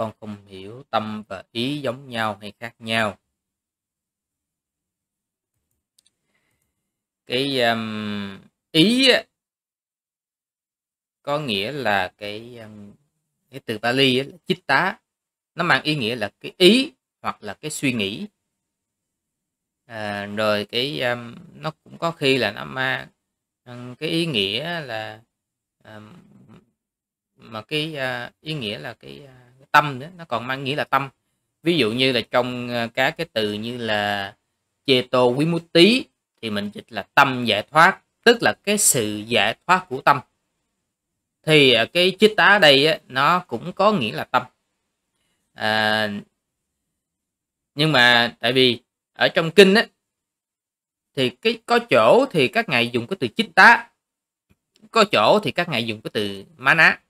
con không hiểu tâm và ý giống nhau hay khác nhau cái um, ý có nghĩa là cái um, cái từ Pali ấy, chích tá nó mang ý nghĩa là cái ý hoặc là cái suy nghĩ à, rồi cái um, nó cũng có khi là nó mang um, cái ý nghĩa là um, mà cái uh, ý nghĩa là cái uh, tâm nữa nó còn mang nghĩa là tâm ví dụ như là trong ờ, các cái từ như là chê tô quý mút tí thì mình dịch là tâm giải thoát tức là cái sự giải thoát của tâm thì ờ, cái chích tá đây nó cũng có nghĩa là tâm à, nhưng mà tại vì ở trong kinh á, thì cái có chỗ thì các ngài dùng cái từ chích tá có chỗ thì các ngài dùng cái từ mana ná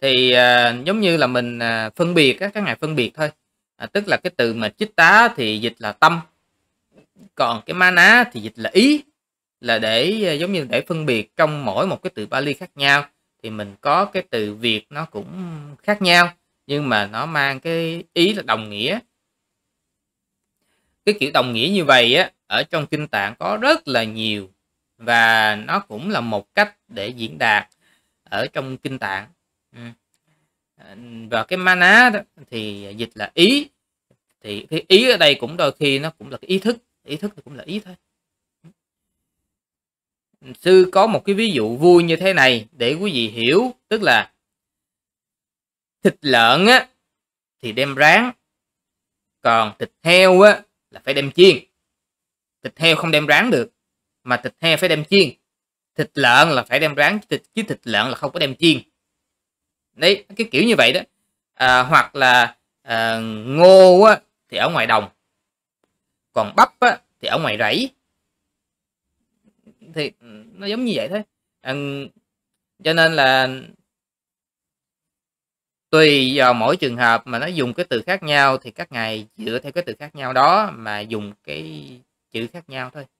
thì à, giống như là mình à, phân biệt các các ngài phân biệt thôi à, tức là cái từ mà chích tá thì dịch là tâm còn cái mana thì dịch là ý là để à, giống như để phân biệt trong mỗi một cái từ Bali khác nhau thì mình có cái từ Việt nó cũng khác nhau nhưng mà nó mang cái ý là đồng nghĩa cái kiểu đồng nghĩa như vậy á ở trong kinh tạng có rất là nhiều và nó cũng là một cách để diễn đạt ở trong kinh tạng Ừ. À, và cái mana đó thì dịch là ý thì cái ý ở đây cũng đôi khi nó cũng là cái ý thức ý thức cũng là ý thôi sư có một cái ví dụ vui như thế này để quý vị hiểu tức là thịt lợn á thì đem rán còn thịt heo á là phải đem chiên thịt heo không đem rán được mà thịt heo phải đem chiên thịt lợn là phải đem rán thịt chứ thịt lợn là không có đem chiên đấy cái kiểu như vậy đó à, hoặc là à, ngô á, thì ở ngoài đồng còn bắp á, thì ở ngoài rẫy thì ừ, nó giống như vậy thôi à, cho nên là tùy vào mỗi trường hợp mà nó dùng cái từ khác nhau thì các ngài dựa theo cái từ khác nhau đó mà dùng cái chữ khác nhau thôi